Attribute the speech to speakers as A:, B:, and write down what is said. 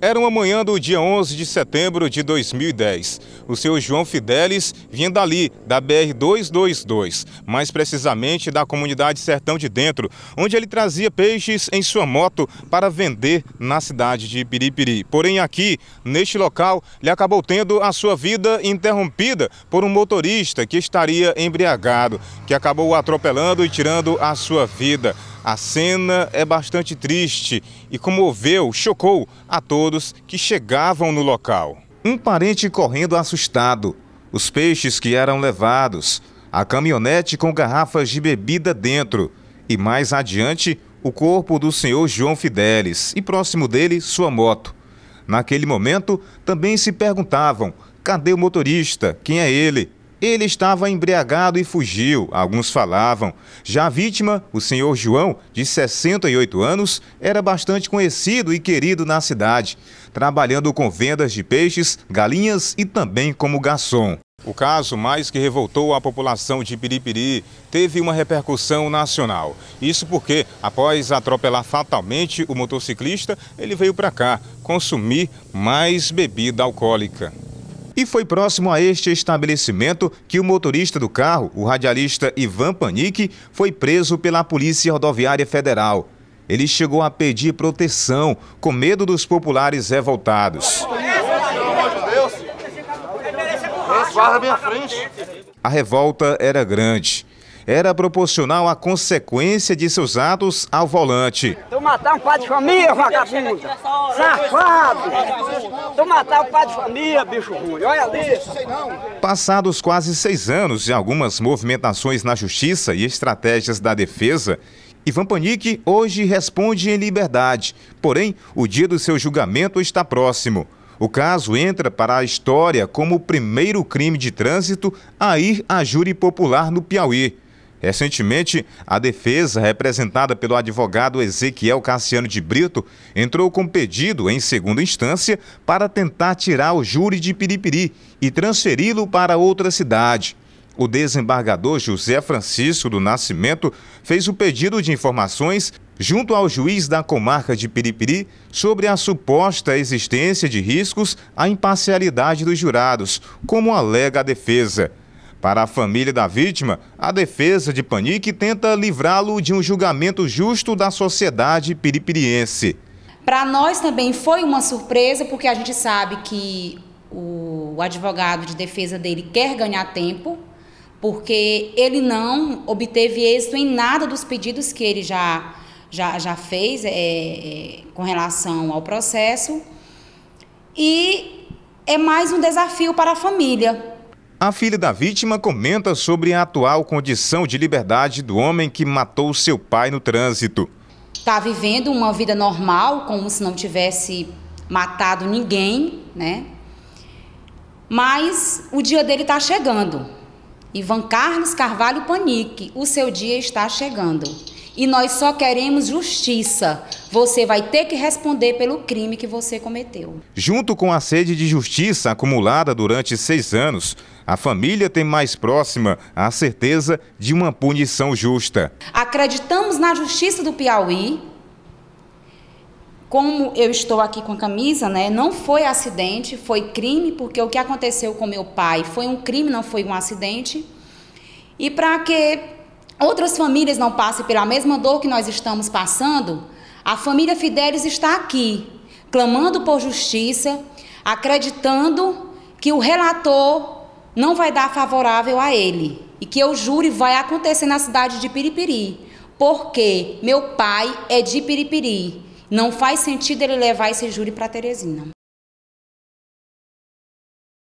A: Era uma manhã do dia 11 de setembro de 2010. O seu João Fidelis vinha dali, da BR-222, mais precisamente da comunidade Sertão de Dentro, onde ele trazia peixes em sua moto para vender na cidade de Piripiri. Porém, aqui, neste local, ele acabou tendo a sua vida interrompida por um motorista que estaria embriagado, que acabou atropelando e tirando a sua vida. A cena é bastante triste e comoveu, chocou a todos todos que chegavam no local. Um parente correndo assustado, os peixes que eram levados, a caminhonete com garrafas de bebida dentro e mais adiante o corpo do senhor João Fidelis e próximo dele sua moto. Naquele momento também se perguntavam: cadê o motorista? Quem é ele? Ele estava embriagado e fugiu, alguns falavam. Já a vítima, o senhor João, de 68 anos, era bastante conhecido e querido na cidade, trabalhando com vendas de peixes, galinhas e também como garçom. O caso, mais que revoltou a população de Piripiri, teve uma repercussão nacional. Isso porque, após atropelar fatalmente o motociclista, ele veio para cá consumir mais bebida alcoólica. E foi próximo a este estabelecimento que o motorista do carro, o radialista Ivan Panic, foi preso pela Polícia Rodoviária Federal. Ele chegou a pedir proteção, com medo dos populares revoltados. A revolta era grande era proporcional à consequência de seus atos ao volante.
B: Tu matar um pai de família, vagabundo! Safado! Tu matar um pai de família, bicho ruim, olha ali!
A: Passados quase seis anos de algumas movimentações na justiça e estratégias da defesa, Ivan Panic hoje responde em liberdade, porém o dia do seu julgamento está próximo. O caso entra para a história como o primeiro crime de trânsito a ir à júri popular no Piauí. Recentemente, a defesa, representada pelo advogado Ezequiel Cassiano de Brito, entrou com pedido em segunda instância para tentar tirar o júri de Piripiri e transferi-lo para outra cidade. O desembargador José Francisco do Nascimento fez o pedido de informações junto ao juiz da comarca de Piripiri sobre a suposta existência de riscos à imparcialidade dos jurados, como alega a defesa. Para a família da vítima, a defesa de Panique tenta livrá-lo de um julgamento justo da sociedade piripiriense.
B: Para nós também foi uma surpresa, porque a gente sabe que o advogado de defesa dele quer ganhar tempo, porque ele não obteve êxito em nada dos pedidos que ele já, já, já fez é, é com relação ao processo. E é mais um desafio para a família,
A: a filha da vítima comenta sobre a atual condição de liberdade do homem que matou seu pai no trânsito.
B: Está vivendo uma vida normal, como se não tivesse matado ninguém, né? Mas o dia dele está chegando. Ivan Carlos Carvalho Panique, o seu dia está chegando e nós só queremos justiça. Você vai ter que responder pelo crime que você cometeu.
A: Junto com a sede de justiça acumulada durante seis anos, a família tem mais próxima a certeza de uma punição justa.
B: Acreditamos na justiça do Piauí. Como eu estou aqui com a camisa, né? Não foi acidente, foi crime, porque o que aconteceu com meu pai foi um crime, não foi um acidente. E para que outras famílias não passem pela mesma dor que nós estamos passando, a família Fidelis está aqui, clamando por justiça, acreditando que o relator não vai dar favorável a ele e que o júri vai acontecer na cidade de Piripiri, porque meu pai é de Piripiri. Não faz sentido ele levar esse júri para Teresina.